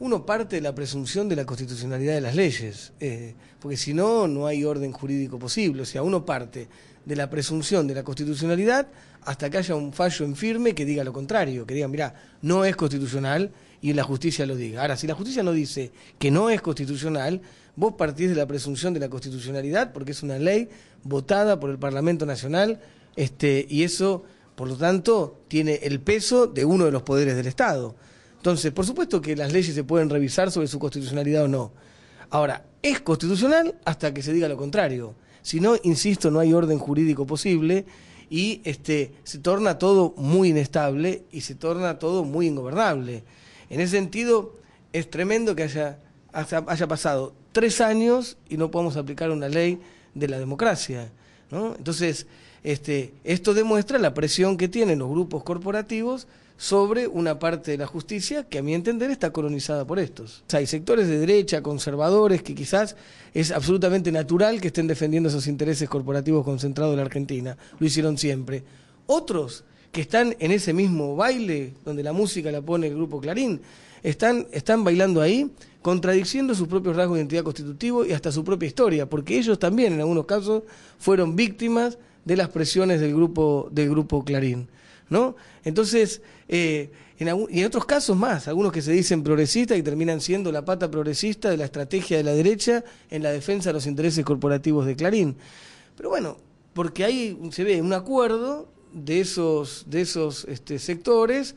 uno parte de la presunción de la constitucionalidad de las leyes, eh, porque si no, no hay orden jurídico posible. O sea, uno parte de la presunción de la constitucionalidad hasta que haya un fallo en firme que diga lo contrario, que diga, mira, no es constitucional y la justicia lo diga. Ahora, si la justicia no dice que no es constitucional, vos partís de la presunción de la constitucionalidad porque es una ley votada por el Parlamento Nacional este, y eso, por lo tanto, tiene el peso de uno de los poderes del Estado. Entonces, por supuesto que las leyes se pueden revisar sobre su constitucionalidad o no. Ahora, es constitucional hasta que se diga lo contrario. Si no, insisto, no hay orden jurídico posible y este, se torna todo muy inestable y se torna todo muy ingobernable. En ese sentido, es tremendo que haya, haya, pasado tres años y no podamos aplicar una ley de la democracia. ¿no? Entonces, este, esto demuestra la presión que tienen los grupos corporativos sobre una parte de la justicia que a mi entender está colonizada por estos. O sea, hay sectores de derecha, conservadores, que quizás es absolutamente natural que estén defendiendo esos intereses corporativos concentrados en la Argentina, lo hicieron siempre. Otros que están en ese mismo baile, donde la música la pone el grupo Clarín, están, bailando ahí, contradiciendo sus propios rasgos de identidad constitutivo y hasta su propia historia, porque ellos también en algunos casos fueron víctimas de las presiones del grupo, del grupo Clarín. ¿no? Entonces, eh, en, y en otros casos más, algunos que se dicen progresistas y terminan siendo la pata progresista de la estrategia de la derecha en la defensa de los intereses corporativos de Clarín. Pero bueno, porque ahí se ve un acuerdo de esos, de esos este, sectores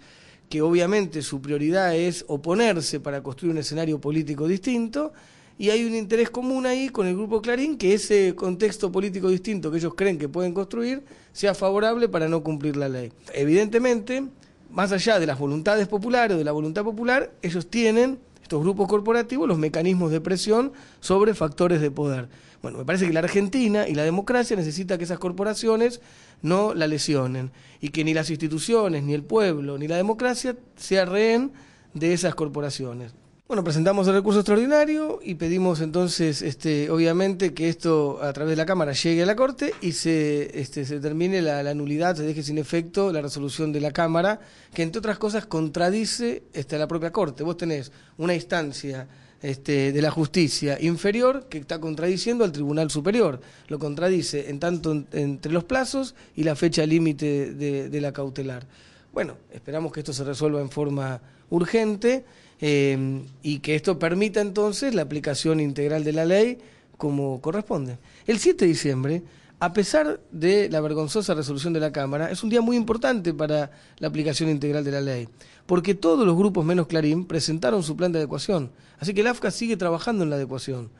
que obviamente su prioridad es oponerse para construir un escenario político distinto y hay un interés común ahí con el grupo Clarín que ese contexto político distinto que ellos creen que pueden construir sea favorable para no cumplir la ley. Evidentemente, más allá de las voluntades populares o de la voluntad popular, ellos tienen estos grupos corporativos los mecanismos de presión sobre factores de poder. Bueno, me parece que la Argentina y la democracia necesita que esas corporaciones no la lesionen y que ni las instituciones, ni el pueblo, ni la democracia sea rehén de esas corporaciones. Bueno, presentamos el recurso extraordinario y pedimos entonces, este, obviamente, que esto a través de la Cámara llegue a la Corte y se, este, termine la, nulidad, se deje sin efecto la resolución de la Cámara, que entre otras cosas contradice este, la propia Corte. Vos tenés una instancia este, de la justicia inferior que está contradiciendo al Tribunal Superior. Lo contradice en tanto entre los plazos y la fecha límite de la cautelar. Bueno, esperamos que esto se resuelva en forma urgente. Em, y que esto permita entonces la aplicación integral de la ley como corresponde. El 7 de diciembre, a pesar de la vergonzosa resolución de la Cámara, es un día muy importante para la aplicación integral de la ley, porque todos los grupos menos Clarín presentaron su plan de adecuación, así que el AFCA sigue trabajando en la adecuación.